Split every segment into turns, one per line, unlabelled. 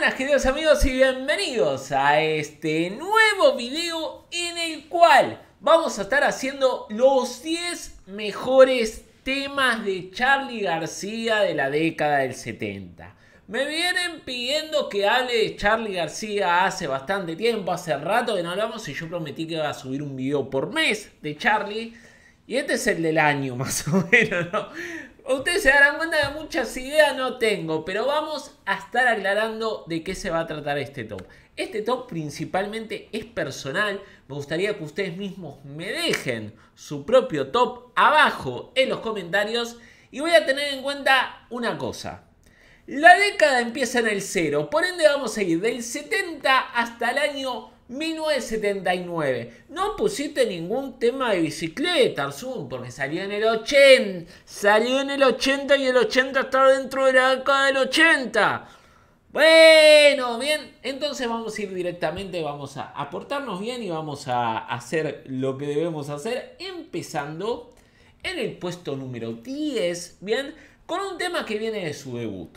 buenas queridos amigos y bienvenidos a este nuevo video en el cual vamos a estar haciendo los 10 mejores temas de Charlie García de la década del 70. Me vienen pidiendo que hable de Charlie García hace bastante tiempo, hace rato que no hablamos y yo prometí que iba a subir un video por mes de Charlie. Y este es el del año más o menos, ¿no? Ustedes se darán cuenta que muchas ideas no tengo, pero vamos a estar aclarando de qué se va a tratar este top. Este top principalmente es personal. Me gustaría que ustedes mismos me dejen su propio top abajo en los comentarios. Y voy a tener en cuenta una cosa. La década empieza en el cero, por ende vamos a ir del 70 hasta el año 1979. No pusiste ningún tema de bicicleta, zoom porque salió en el 80. Salió en el 80 y el 80 está dentro de la década del 80. Bueno, bien, entonces vamos a ir directamente, vamos a aportarnos bien y vamos a hacer lo que debemos hacer, empezando en el puesto número 10, bien, con un tema que viene de su debut.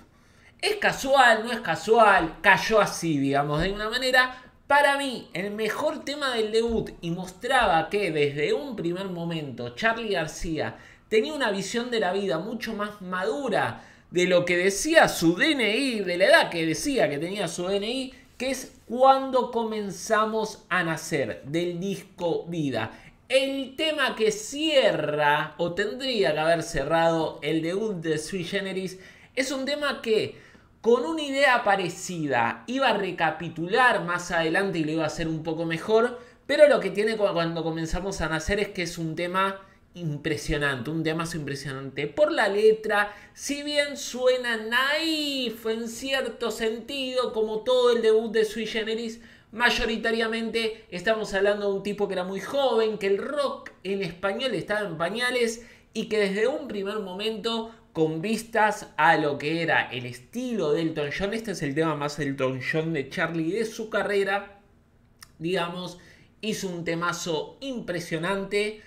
Es casual, no es casual, cayó así, digamos, de una manera, para mí, el mejor tema del debut y mostraba que desde un primer momento Charlie García tenía una visión de la vida mucho más madura de lo que decía su DNI, de la edad que decía que tenía su DNI, que es cuando comenzamos a nacer del disco Vida. El tema que cierra o tendría que haber cerrado el debut de Sweet Generis es un tema que con una idea parecida. Iba a recapitular más adelante y lo iba a hacer un poco mejor, pero lo que tiene cuando comenzamos a nacer es que es un tema impresionante, un tema impresionante. Por la letra, si bien suena naif en cierto sentido, como todo el debut de Sui Generis, mayoritariamente estamos hablando de un tipo que era muy joven, que el rock en español estaba en pañales y que desde un primer momento con vistas a lo que era el estilo del Elton John. Este es el tema más Elton John de Charlie de su carrera. Digamos, hizo un temazo impresionante,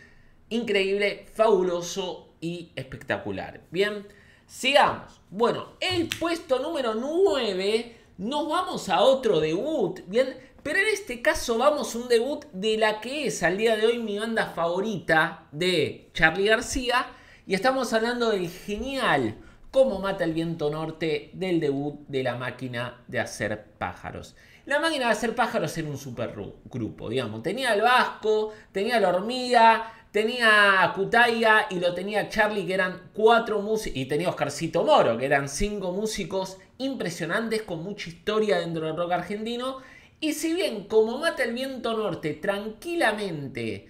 increíble, fabuloso y espectacular. Bien, sigamos. Bueno, el puesto número 9, nos vamos a otro debut. Bien, pero en este caso vamos a un debut de la que es al día de hoy mi banda favorita de Charlie García y estamos hablando del genial Cómo mata el viento norte del debut de la máquina de hacer pájaros. La máquina de hacer pájaros era un supergrupo, digamos. Tenía el Vasco, tenía la hormiga, tenía a Kutaya y lo tenía Charlie, que eran cuatro músicos, y tenía Oscarcito Moro, que eran cinco músicos impresionantes con mucha historia dentro del rock argentino. Y si bien como Mata el Viento Norte tranquilamente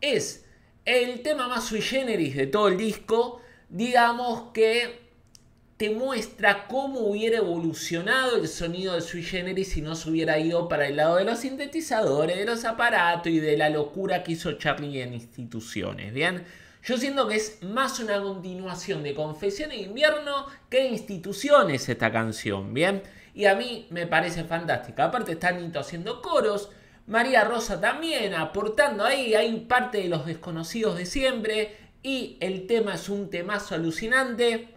es el tema más sui generis de todo el disco, digamos que te muestra cómo hubiera evolucionado el sonido de sui generis si no se hubiera ido para el lado de los sintetizadores, de los aparatos y de la locura que hizo Charlie en instituciones. Bien, yo siento que es más una continuación de Confesión de Invierno que instituciones esta canción. Bien, y a mí me parece fantástica. Aparte, está Nito haciendo coros. María Rosa también aportando ahí, hay parte de los desconocidos de siempre y el tema es un temazo alucinante.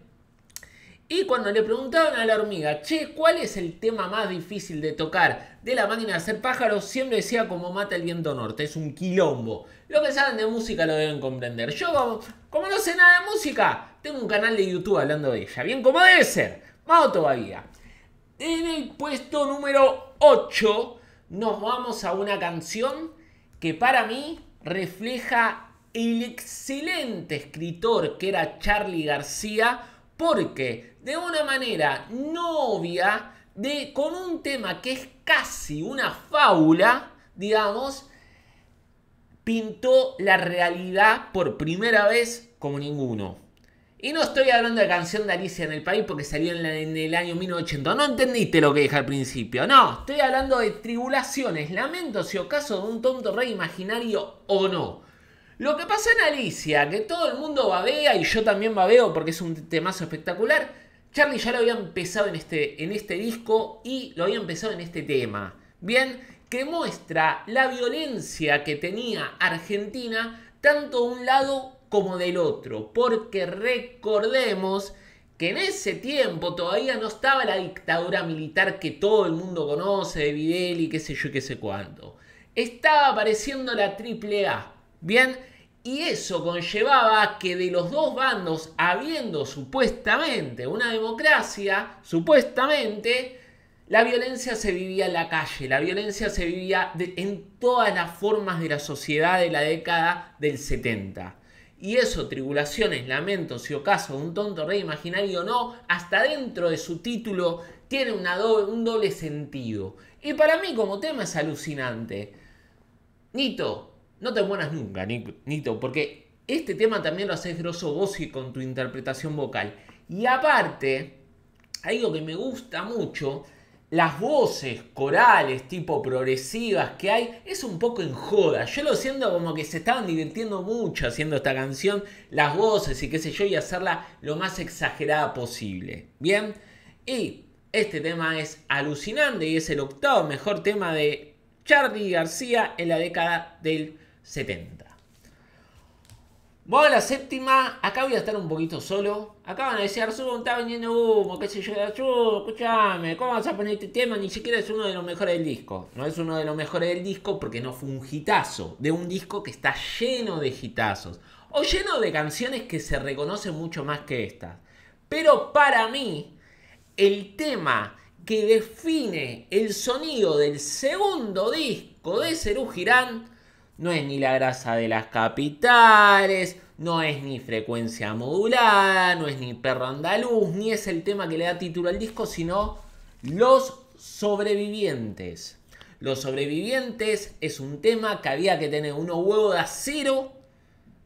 Y cuando le preguntaban a la hormiga, che, ¿cuál es el tema más difícil de tocar de la máquina de hacer pájaros? Siempre decía como mata el viento norte, es un quilombo. Lo que saben de música lo deben comprender. Yo, como, no sé nada de música, tengo un canal de YouTube hablando de ella. Bien, como debe ser. Vamos todavía. En el puesto número 8 nos vamos a una canción que para mí refleja el excelente escritor que era Charlie García, porque de una manera no obvia, con un tema que es casi una fábula, digamos, pintó la realidad por primera vez como ninguno. Y no estoy hablando de canción de Alicia en el país porque salió en, el año 1980. No entendiste lo que dije al principio. No, estoy hablando de tribulaciones, lamentos y ocaso de un tonto rey imaginario o no. Lo que pasa en Alicia, que todo el mundo babea y yo también babeo porque es un temazo espectacular. Charlie ya lo había empezado en este, en este disco y lo había empezado en este tema. Bien, que muestra la violencia que tenía Argentina tanto un lado como del otro, porque recordemos que en ese tiempo todavía no estaba la dictadura militar que todo el mundo conoce de Videli, y qué sé yo, qué sé cuánto. Estaba apareciendo la triple A, ¿bien? Y eso conllevaba que de los dos bandos, habiendo supuestamente una democracia, supuestamente, la violencia se vivía en la calle, la violencia se vivía en todas las formas de la sociedad de la década del 70 y eso, tribulaciones, lamentos y ocaso, un tonto rey imaginario no, hasta dentro de su título tiene un doble sentido. Y para mí como tema es alucinante. Nito, no te mueras nunca, Nito, porque este tema también lo haces grosso vos y con tu interpretación vocal. Y aparte, algo que me gusta mucho las voces corales tipo progresivas que hay es un poco en joda. Yo lo siento como que se estaban divirtiendo mucho haciendo esta canción, las voces y qué sé yo, y hacerla lo más exagerada posible. Bien, y este tema es alucinante y es el octavo mejor tema de Charlie García en la década del 70. Voy a la séptima. Acá voy a estar un poquito solo. Acá van a decir, Arzú, está viniendo humo, qué sé yo. escúchame, ¿cómo vas a poner este tema? Ni siquiera es uno de los mejores del disco. No es uno de los mejores del disco porque no fue un hitazo. De un disco que está lleno de hitazos. O lleno de canciones que se reconocen mucho más que estas. Pero para mí, el tema que define el sonido del segundo disco de Serú Girán no es ni la grasa de las capitales, no es ni frecuencia modulada, no es ni perro andaluz, ni es el tema que le da título al disco, sino los sobrevivientes. Los sobrevivientes es un tema que había que tener unos huevos de acero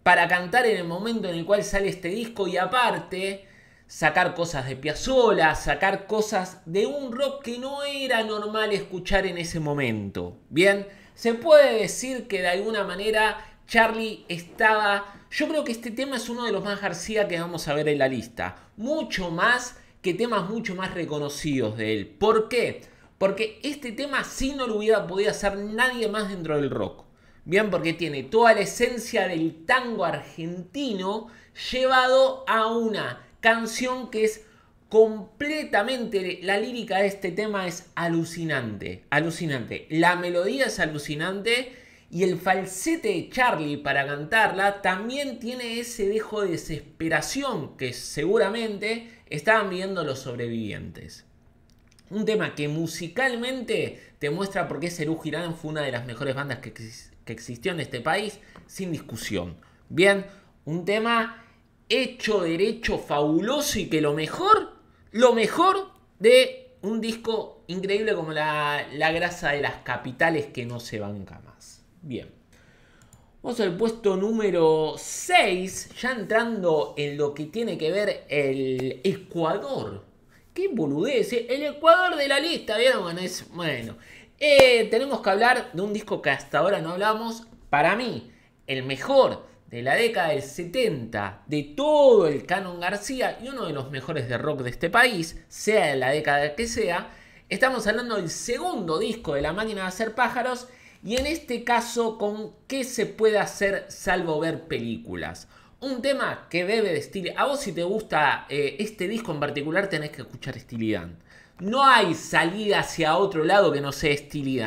para cantar en el momento en el cual sale este disco y aparte sacar cosas de piazola sacar cosas de un rock que no era normal escuchar en ese momento. Bien, se puede decir que de alguna manera Charlie estaba... Yo creo que este tema es uno de los más García que vamos a ver en la lista. Mucho más que temas mucho más reconocidos de él. ¿Por qué? Porque este tema sí no lo hubiera podido hacer nadie más dentro del rock. Bien, porque tiene toda la esencia del tango argentino llevado a una canción que es completamente. La lírica de este tema es alucinante, alucinante. La melodía es alucinante y el falsete de Charlie para cantarla también tiene ese dejo de desesperación que seguramente estaban viendo los sobrevivientes. Un tema que musicalmente te muestra por qué Serú Girán fue una de las mejores bandas que, que existió en este país, sin discusión. Bien, un tema hecho derecho fabuloso y que lo mejor lo mejor de un disco increíble como la, grasa de las capitales que no se banca más. Bien. Vamos al puesto número 6, ya entrando en lo que tiene que ver el Ecuador. Qué boludez, ¿eh? el Ecuador de la lista, ¿vieron? Bueno, es, bueno. Eh, tenemos que hablar de un disco que hasta ahora no hablamos. Para mí, el mejor de la década del 70 de todo el canon García y uno de los mejores de rock de este país, sea de la década que sea, estamos hablando del segundo disco de La máquina de hacer pájaros y en este caso con qué se puede hacer salvo ver películas. Un tema que debe de Steely. A vos si te gusta eh, este disco en particular tenés que escuchar Steely No hay salida hacia otro lado que no sea Steely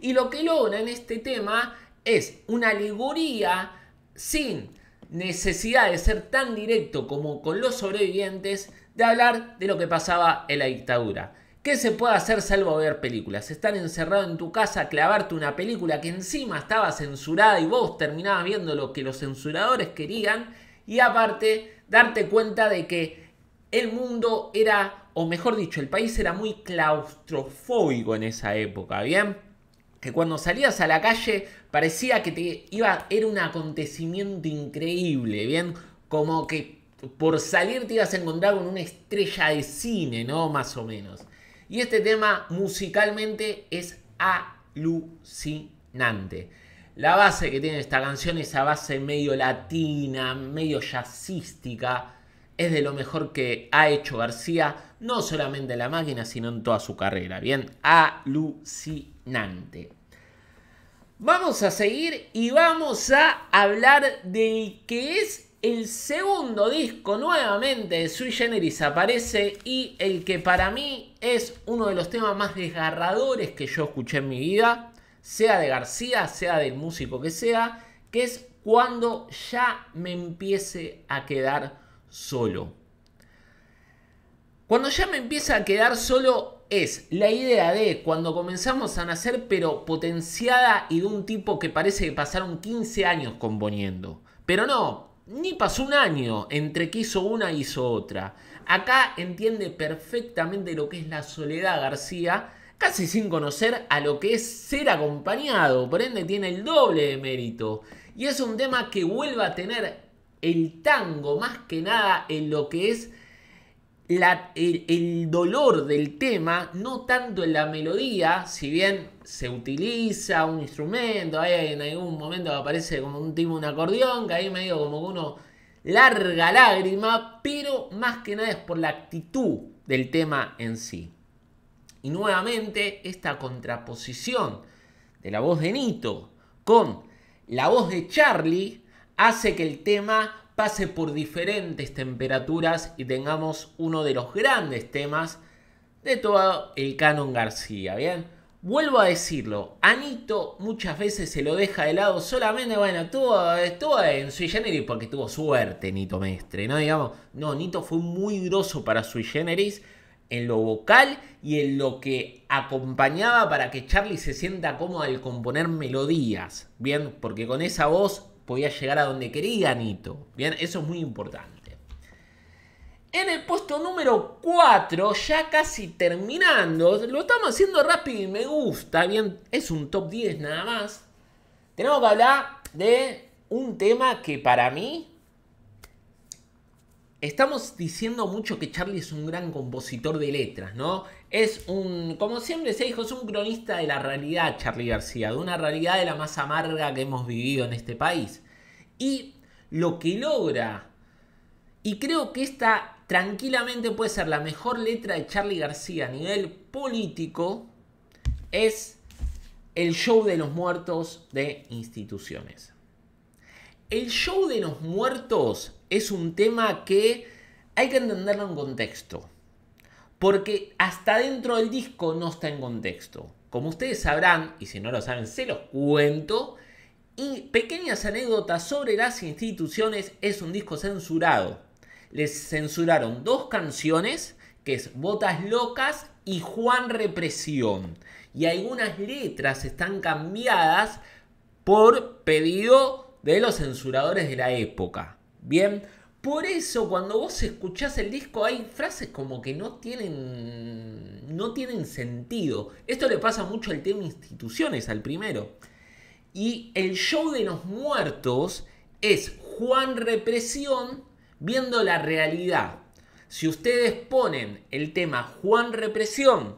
Y lo que logra en este tema es una alegoría sin necesidad de ser tan directo como con los sobrevivientes, de hablar de lo que pasaba en la dictadura. ¿Qué se puede hacer salvo ver películas? Estar encerrado en tu casa, clavarte una película que encima estaba censurada y vos terminabas viendo lo que los censuradores querían y aparte darte cuenta de que el mundo era, o mejor dicho, el país era muy claustrofóbico en esa época, ¿bien? Que cuando salías a la calle parecía que te iba, era un acontecimiento increíble, ¿bien? Como que por salir te ibas a encontrar con una estrella de cine, ¿no? Más o menos. Y este tema musicalmente es alucinante. La base que tiene esta canción, esa base medio latina, medio jazzística, es de lo mejor que ha hecho García, no solamente en la máquina, sino en toda su carrera. Bien, alucinante. Vamos a seguir y vamos a hablar del que es el segundo disco nuevamente de Sui Generis aparece y el que para mí es uno de los temas más desgarradores que yo escuché en mi vida, sea de García, sea del músico que sea, que es cuando ya me empiece a quedar solo. Cuando ya me empiece a quedar solo es la idea de cuando comenzamos a nacer, pero potenciada y de un tipo que parece que pasaron 15 años componiendo. Pero no, ni pasó un año entre que hizo una y hizo otra. Acá entiende perfectamente lo que es la soledad García, casi sin conocer a lo que es ser acompañado, por ende tiene el doble de mérito. Y es un tema que vuelve a tener el tango más que nada en lo que es el, dolor del tema, no tanto en la melodía, si bien se utiliza un instrumento, ahí en algún momento aparece como un timón, un acordeón, que ahí medio como que uno larga lágrima, pero más que nada es por la actitud del tema en sí. Y nuevamente esta contraposición de la voz de Nito con la voz de Charlie hace que el tema pase por diferentes temperaturas y tengamos uno de los grandes temas de todo el canon García, ¿bien? Vuelvo a decirlo, Anito muchas veces se lo deja de lado solamente, bueno, estuvo, en Sui Generis porque tuvo suerte Nito Mestre, ¿no? Digamos, no, Nito fue muy groso para Sui Generis en lo vocal y en lo que acompañaba para que Charlie se sienta cómodo al componer melodías, ¿bien? Porque con esa voz podía llegar a donde quería Nito. Bien, eso es muy importante. En el puesto número 4, ya casi terminando, lo estamos haciendo rápido y me gusta, bien, es un top 10 nada más. Tenemos que hablar de un tema que para mí Estamos diciendo mucho que Charlie es un gran compositor de letras, ¿no? Es un, como siempre se dijo, es un cronista de la realidad, Charlie García, de una realidad de la más amarga que hemos vivido en este país. Y lo que logra, y creo que esta tranquilamente puede ser la mejor letra de Charlie García a nivel político, es el show de los muertos de instituciones. El show de los muertos es un tema que hay que entenderlo en contexto. Porque hasta dentro del disco no está en contexto. Como ustedes sabrán, y si no lo saben, se los cuento. Y pequeñas anécdotas sobre las instituciones es un disco censurado. Les censuraron dos canciones, que es Botas Locas y Juan Represión. Y algunas letras están cambiadas por pedido de los censuradores de la época. Bien, por eso cuando vos escuchás el disco hay frases como que no tienen, no tienen sentido. Esto le pasa mucho al tema instituciones, al primero. Y el show de los muertos es Juan Represión viendo la realidad. Si ustedes ponen el tema Juan Represión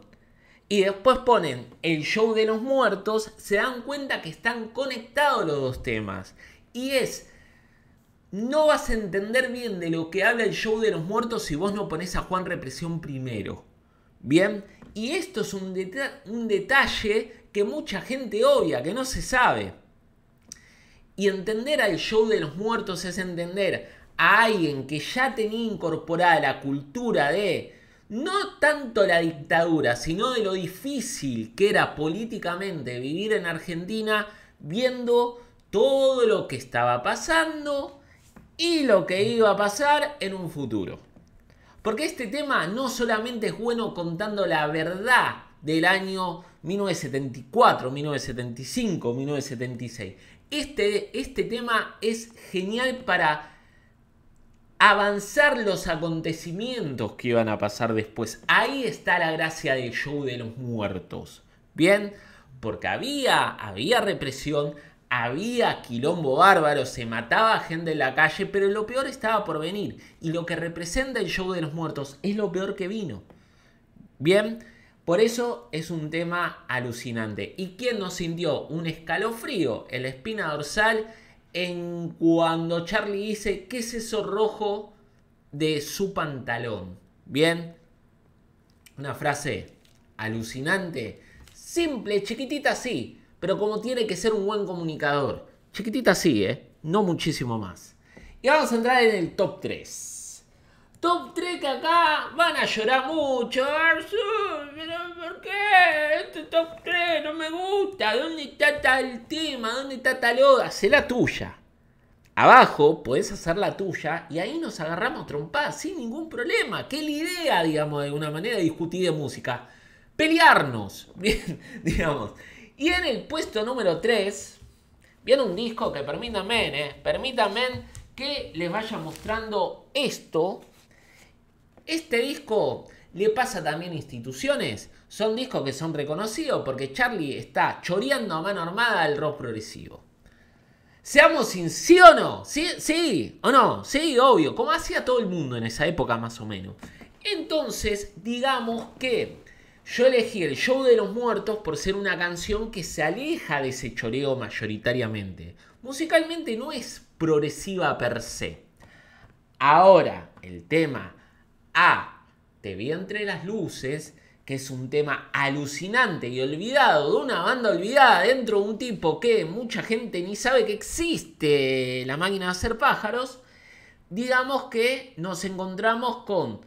y después ponen el show de los muertos, se dan cuenta que están conectados los dos temas. Y es, no vas a entender bien de lo que habla el show de los muertos si vos no pones a Juan Represión primero. Bien, y esto es un, un detalle que mucha gente obvia, que no se sabe. Y entender al show de los muertos es entender a alguien que ya tenía incorporada la cultura de no tanto la dictadura, sino de lo difícil que era políticamente vivir en Argentina, viendo todo lo que estaba pasando y lo que iba a pasar en un futuro. Porque este tema no solamente es bueno contando la verdad del año 1974, 1975, 1976. Este, este tema es genial para avanzar los acontecimientos que iban a pasar después. Ahí está la gracia del show de los muertos. Bien, porque había, había represión, había quilombo bárbaro, se mataba gente en la calle, pero lo peor estaba por venir. Y lo que representa el show de los muertos es lo peor que vino. Bien, por eso es un tema alucinante. ¿Y quién nos sintió un escalofrío en la espina dorsal en cuando Charlie dice, ¿qué es eso rojo de su pantalón? Bien, una frase alucinante, simple, chiquitita, sí pero como tiene que ser un buen comunicador. Chiquitita sí, ¿eh? No muchísimo más. Y vamos a entrar en el top 3. Top 3 que acá van a llorar mucho. Arzu, pero ¿por qué? Este top 3 no me gusta. ¿Dónde está tal tema? ¿Dónde está tal oda? Hacé la tuya. Abajo puedes hacer la tuya y ahí nos agarramos trompadas sin ningún problema. ¿Qué la idea, digamos, de una manera, de discutir de música. Pelearnos, bien, digamos. Y en el puesto número 3 viene un disco que permítanme, eh, permítanme que les vaya mostrando esto. Este disco le pasa también a instituciones. Son discos que son reconocidos porque Charlie está choreando a mano armada el rock progresivo. Seamos sinceros, ¿sí o no? ¿Sí? ¿Sí? ¿O no? Sí, obvio. Como hacía todo el mundo en esa época más o menos. Entonces, digamos que yo elegí el show de los muertos por ser una canción que se aleja de ese choreo mayoritariamente. Musicalmente no es progresiva per se. Ahora, el tema A, Te vi entre las luces, que es un tema alucinante y olvidado, de una banda olvidada, dentro de un tipo que mucha gente ni sabe que existe, la máquina de hacer pájaros, digamos que nos encontramos con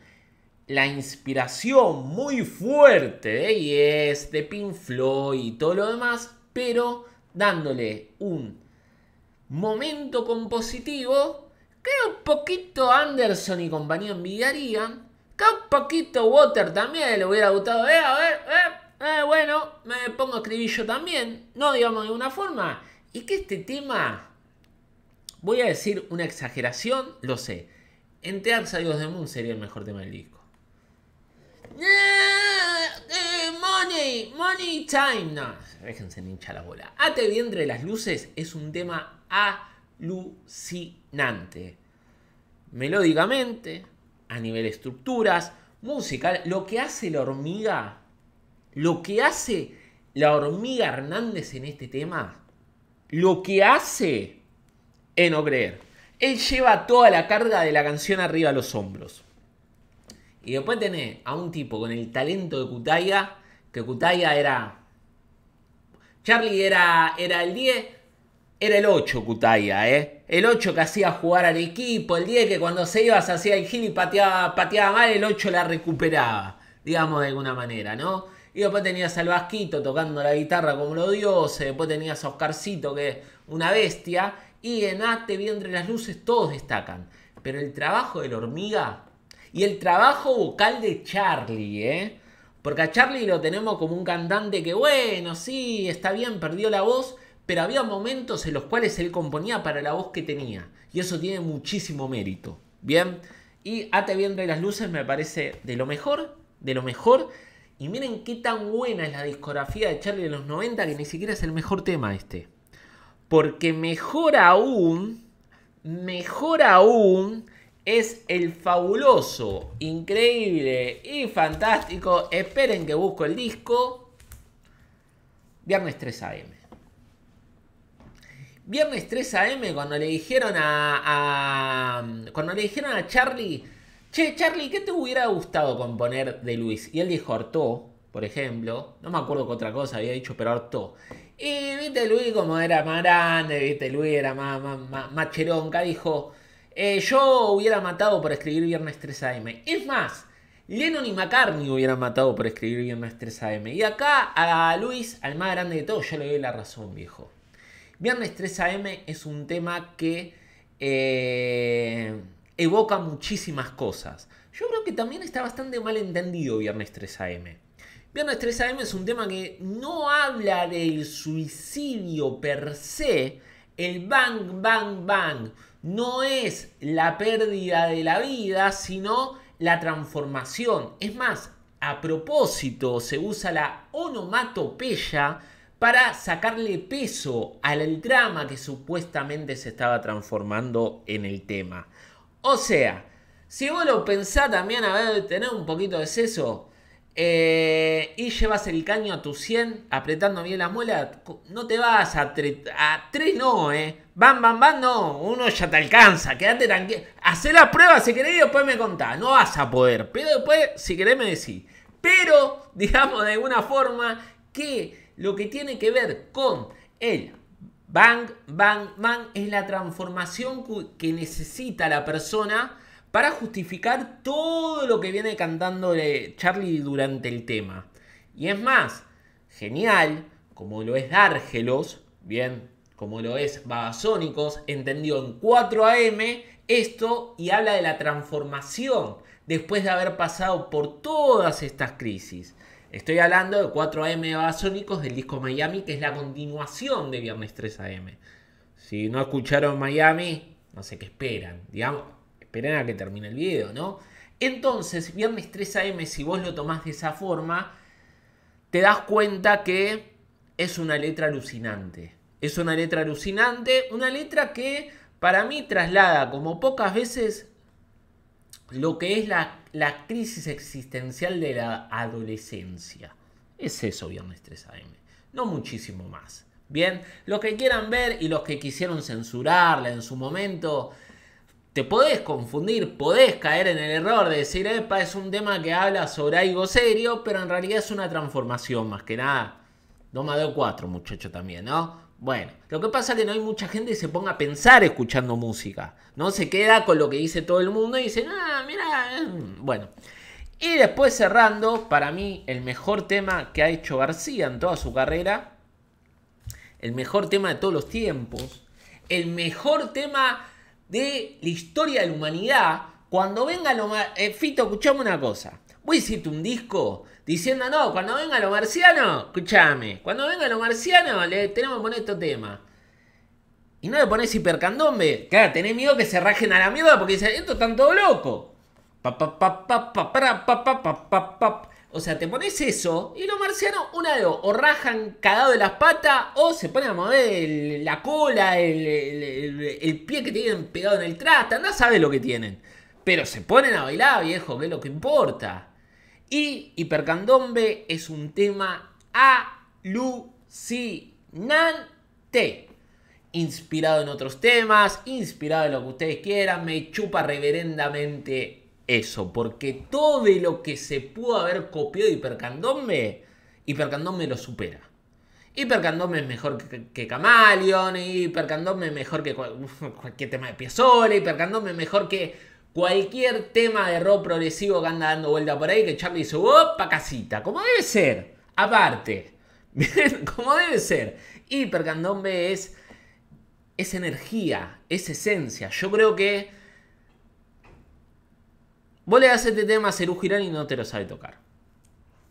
la inspiración muy fuerte de ¿eh? Yes, de Pink y todo lo demás, pero dándole un momento compositivo que un poquito Anderson y compañía envidiarían, que un poquito Water también le hubiera gustado, eh, a ver, eh, bueno, me pongo a escribir yo también, no digamos de una forma, y que este tema, voy a decir una exageración, lo sé, a Dios de Moon sería el mejor tema del disco. Eh, eh, money, money time. No, déjense hincha la bola. Ate Vientre las luces es un tema alucinante. Melódicamente, a nivel estructuras, musical, lo que hace la hormiga, lo que hace la hormiga Hernández en este tema, lo que hace en no creer. Él lleva toda la carga de la canción arriba a los hombros. Y después tenés a un tipo con el talento de Kutaya, que Kutaya era... Charlie era, era el 10, era el 8 Kutaya, ¿eh? El 8 que hacía jugar al equipo, el 10 que cuando se iba se hacía el gil y pateaba, mal, el 8 la recuperaba, digamos de alguna manera, ¿no? Y después tenías al Vasquito tocando la guitarra como lo dioses, después tenías a Oscarcito que es una bestia, y en bien entre las luces todos destacan. Pero el trabajo de la hormiga y el trabajo vocal de Charlie, ¿eh? Porque a Charlie lo tenemos como un cantante que, bueno, sí, está bien, perdió la voz, pero había momentos en los cuales él componía para la voz que tenía. Y eso tiene muchísimo mérito. Bien. Y Ate bien de las luces me parece de lo mejor, de lo mejor. Y miren qué tan buena es la discografía de Charlie de los 90 que ni siquiera es el mejor tema este. Porque mejor aún, mejor aún es el fabuloso, increíble y fantástico. Esperen que busco el disco. Viernes 3 AM. Viernes 3 AM cuando le dijeron a, cuando le dijeron a Charlie, "Che, Charlie, ¿qué te hubiera gustado componer de Luis?" Y él dijo harto, por ejemplo, no me acuerdo qué otra cosa había dicho, pero harto. Y viste Luis como era más grande, viste Luis era más, más, más, más cheronca, dijo, eh, yo hubiera matado por escribir Viernes 3 AM. Es más, Lennon y McCartney hubieran matado por escribir Viernes 3 AM. Y acá a Luis, al más grande de todos, yo le doy la razón, viejo. Viernes 3 AM es un tema que eh, evoca muchísimas cosas. Yo creo que también está bastante mal entendido Viernes 3 AM. Viernes 3 AM es un tema que no habla del suicidio per se, el bang, bang, bang no es la pérdida de la vida, sino la transformación. Es más, a propósito se usa la onomatopeya para sacarle peso al drama que supuestamente se estaba transformando en el tema. O sea, si vos lo pensás también, a ver, tener un poquito de seso, eh, y llevas el caño a tu 100 apretando bien la muela. No te vas a, a 3, no, eh. Van, van, van, no. Uno ya te alcanza. Quédate tranquilo. Hacé la prueba si querés y después me contás. No vas a poder. Pero después, si querés, me decís. Pero, digamos de alguna forma, que lo que tiene que ver con el bang, bang, bang es la transformación que necesita la persona para justificar todo lo que viene cantando Charlie durante el tema. Y es más, genial, como lo es Dárgelos, bien, como lo es Babasónicos, entendió en 4 AM esto y habla de la transformación después de haber pasado por todas estas crisis. Estoy hablando de 4 AM de Babasónicos del disco Miami, que es la continuación de Viernes 3 AM. Si no escucharon Miami, no sé qué esperan. Digamos, esperen a que termine el video, ¿no? Entonces, viernes 3 AM, si vos lo tomás de esa forma, te das cuenta que es una letra alucinante. Es una letra alucinante, una letra que para mí traslada como pocas veces lo que es la, crisis existencial de la adolescencia. Es eso, viernes 3 AM. No muchísimo más. Bien, los que quieran ver y los que quisieron censurarla en su momento, te podés confundir, podés caer en el error de decir, es un tema que habla sobre algo serio, pero en realidad es una transformación más que nada. No me dado cuatro, muchacho, también, ¿no? Bueno, lo que pasa es que no hay mucha gente que se ponga a pensar escuchando música, ¿no? Se queda con lo que dice todo el mundo y dice, ah, mira, eh". bueno. Y después cerrando, para mí, el mejor tema que ha hecho García en toda su carrera, el mejor tema de todos los tiempos, el mejor tema de la historia de la humanidad, cuando venga lo marcianos. Eh, Fito, escuchame una cosa. Voy a hiciste un disco diciendo, no, cuando venga lo marciano, escúchame, cuando venga lo marciano le tenemos que poner este tema. Y no le pones hipercandombe. Claro, tenés miedo que se rajen a la mierda porque dicen, esto están todo loco. Pa, pa, pa, pa, pa, pa, pa, pa, pa, pa. O sea, te pones eso y los marcianos, una de dos, o rajan cagado de las patas o se ponen a mover la cola, el, pie que tienen pegado en el traste, no sabe lo que tienen. Pero se ponen a bailar, viejo, que es lo que importa. Y Hipercandombe es un tema alucinante. Inspirado en otros temas, inspirado en lo que ustedes quieran, me chupa reverendamente eso, porque todo lo que se pudo haber copiado de Hipercandombe, Hipercandombe lo supera. Hipercandombe es mejor que, que Camaleon, Hipercandombe es mejor que cualquier tema de Piazzolla, Hipercandombe es mejor que cualquier tema de rock progresivo que anda dando vuelta por ahí, que Charlie dice, ¡opa, casita! Como debe ser, aparte, como debe ser. Hipercandombe es, es energía, es esencia. Yo creo que Vos le das este tema a Serú y no te lo sabe tocar.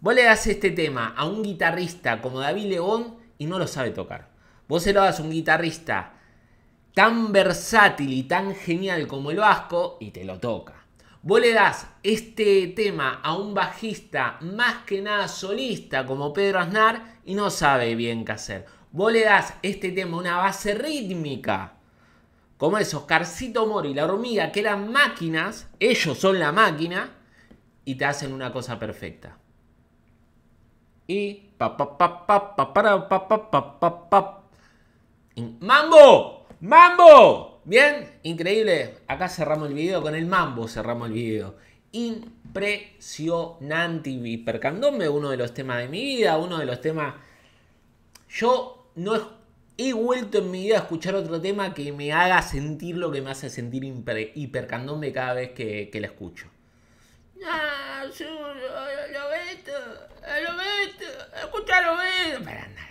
Vos le das este tema a un guitarrista como David León y no lo sabe tocar. Vos se lo das a un guitarrista tan versátil y tan genial como el vasco y te lo toca. Vos le das este tema a un bajista más que nada solista como Pedro Aznar y no sabe bien qué hacer. Vos le das este tema una base rítmica como Carcito Oscarcito Mori, la hormiga, que eran máquinas, ellos son la máquina, y te hacen una cosa perfecta. Y... Pa, pa, pa, pa, pa, para, pa, pa, pa, pa, pa. ¡Mambo! ¡Mambo! Bien, increíble. Acá cerramos el video, con el mambo cerramos el video. Impresionante Hipercandombe, uno de los temas de mi vida, uno de los temas... Yo no he vuelto en mi vida a escuchar otro tema que me haga sentir lo que me hace sentir hipercandombe cada vez que, que la escucho. Ah, lo, lo, lo, lo escucha lo Para nada.